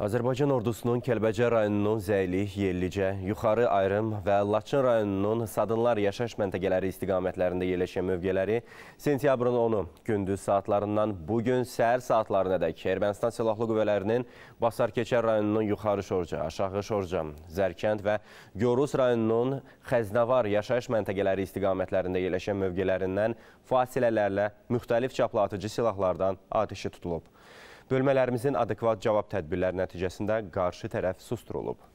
Azərbaycan ordusunun Kəlbəcər rayonunun Zəylik, Yellicə, Yuxarı Ayrım və Laçın rayonunun Sadınlar yaşayış məntəqələri istiqamətlərində yerləşən mövqələri sentyabrın 10-u gündüz saatlarından bugün səhər saatlarınədək Ermənistan Silahlı Qüvvələrinin Basarkeçər rayonunun Yuxarı Şorca, Aşağı Şorca, Zərkənd və Yoruz rayonunun Xəznavar yaşayış məntəqələri istiqamətlərində yerləşən mövqələrindən fasilələrlə müxtəlif çaplatıcı silahlardan ateşi tutulub. Bölmələrimizin adekvat cavab tədbirləri nəticəsində qarşı tərəf susturulub.